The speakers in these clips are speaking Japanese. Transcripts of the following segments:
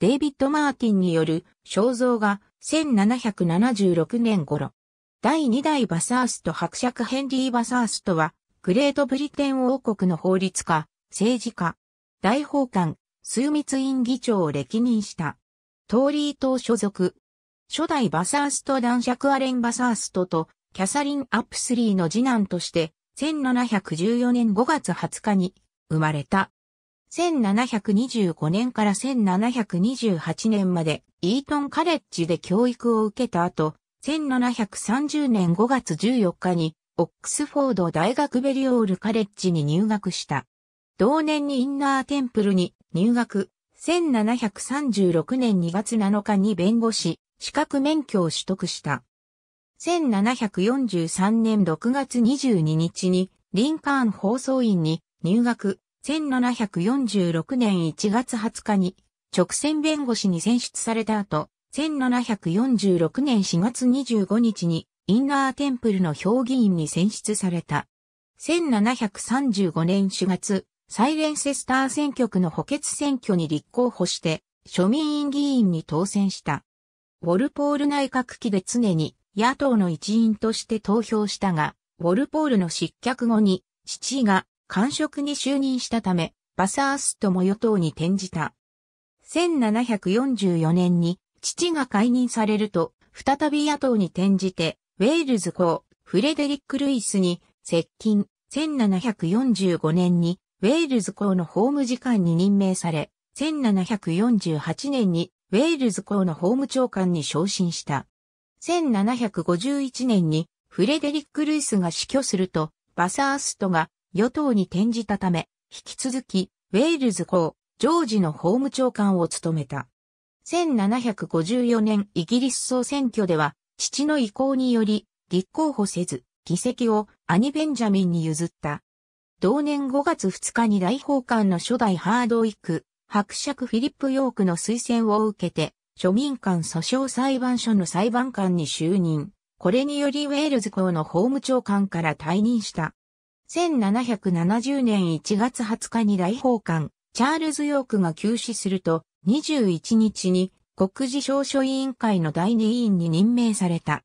デイビッド・マーティンによる肖像画1776年頃。第2代バサースト伯爵ヘンリー・バサーストは、グレートブリテン王国の法律家、政治家、大法官、枢密院議長を歴任した。トーリー党所属。初代バサースト男爵アレン・バサーストとキャサリン・アップスリーの次男として、1714年5月20日に生まれた。1725年から1728年までイートンカレッジで教育を受けた後、1730年5月14日にオックスフォード大学ベリオールカレッジに入学した。同年にインナーテンプルに入学、1736年2月7日に弁護士、資格免許を取得した。1743年6月22日にリンカーン放送院に入学、1746年1月20日に直線弁護士に選出された後、1746年4月25日にインナーテンプルの評議員に選出された。1735年4月、サイレンセスター選挙区の補欠選挙に立候補して、庶民院議員に当選した。ウォルポール内閣期で常に野党の一員として投票したが、ウォルポールの失脚後に、父が官職に就任したため、バサーストも与党に転じた。1744年に父が解任されると、再び野党に転じて、ウェールズ公、フレデリック・ルイスに接近。1745年に、ウェールズ公の法務次官に任命され、1748年に、ウェールズ公の法務長官に昇進した。1751年に、フレデリック・ルイスが死去すると、バサーストが与党に転じたため、引き続き、ウェールズ公、ジョージの法務長官を務めた。1754年イギリス総選挙では、父の意向により、立候補せず、議席を兄ベンジャミンに譲った。同年5月2日に大法官の初代ハードウィック、伯爵フィリップ・ヨークの推薦を受けて、庶民間訴訟裁判所の裁判官に就任。これによりウェールズ公の法務長官から退任した。1770年1月20日に大法官、チャールズ・ヨークが急死すると、21日に国事証書委員会の第二委員に任命された。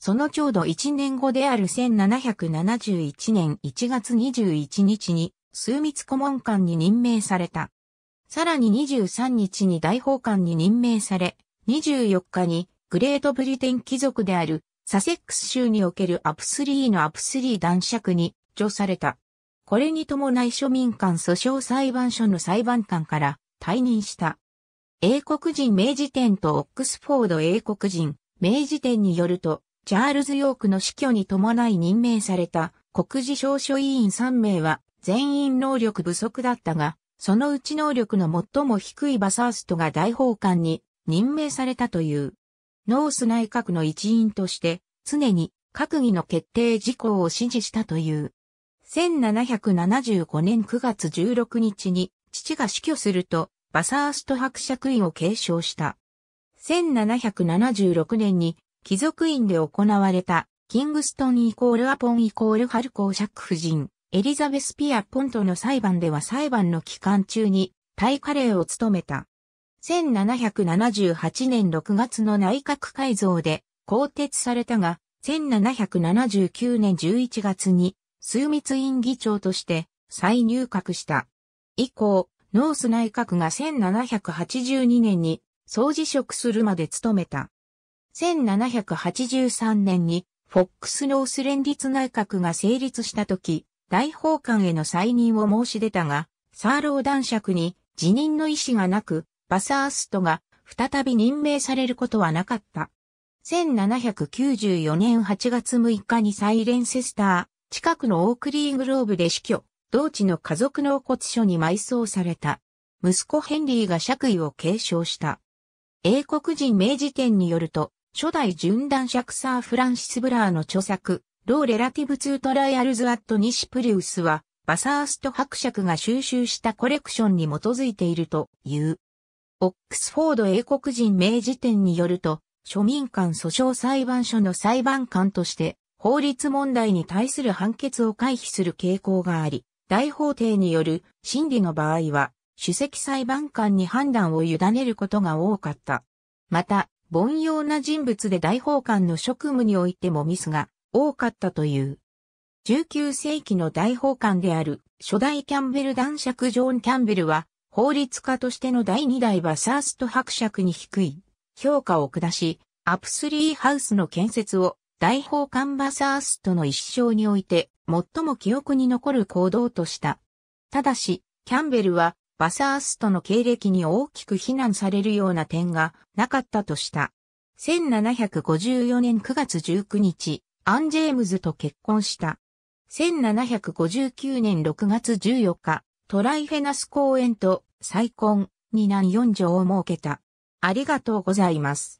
そのちょうど1年後である1771年1月21日に、枢密顧問官に任命された。さらに23日に大法官に任命され、24日にグレートブリテン貴族であるサセックス州におけるアプスリーのアプスリー男爵に除された。これに伴い庶民間訴訟裁判所の裁判官から退任した。英国人明治典とオックスフォード英国人明治典によると、チャールズ・ヨークの死去に伴い任命された国事証書委員3名は全員能力不足だったが、そのうち能力の最も低いバサーストが大法官に任命されたという。ノース内閣の一員として常に閣議の決定事項を指示したという。1775年9月16日に父が死去するとバサースト伯爵位を継承した。1776年に貴族院で行われたキングストンイコールアポンイコールハルコー爵夫人エリザベス・ピア・ポントの裁判では裁判の期間中にタイカレーを務めた。1778年6月の内閣改造で更迭されたが、1779年11月に枢密院議長として再入閣した。以降、ノース内閣が1782年に総辞職するまで務めた。1783年にフォックスノース連立内閣が成立した時、大法官への再任を申し出たが、サーロー男爵に辞任の意思がなく、バサーストが再び任命されることはなかった。1794年8月6日にサイレンセスター、近くのオークリーグローブで死去、同地の家族納骨所に埋葬された。息子ヘンリーが爵位を継承した。英国人明治典によると、初代準男爵サー・フランシス・ブラーの著作、ロー・レラティブ・ツー・トライアルズ・アット・ニシ・プリウスは、バサースト伯爵が収集したコレクションに基づいているという。オックスフォード英国人明治典によると、庶民間訴訟裁判所の裁判官として、法律問題に対する判決を回避する傾向があり、大法廷による審理の場合は、主席裁判官に判断を委ねることが多かった。また、凡庸な人物で大法官の職務においてもミスが多かったという。19世紀の大法官である初代キャンベル男爵ジョーン・キャンベルは、法律家としての第2代バサースト伯爵に低い評価を下し、アプスリーハウスの建設を大法官バサーストの一生において、最も記憶に残る行動とした。ただし、キャンベルは、バサーストの経歴に大きく非難されるような点がなかったとした。1754年9月19日、アン・ジェームズと結婚した。1759年6月14日、トライフェナス公園と再婚に何4条を設けた。ありがとうございます。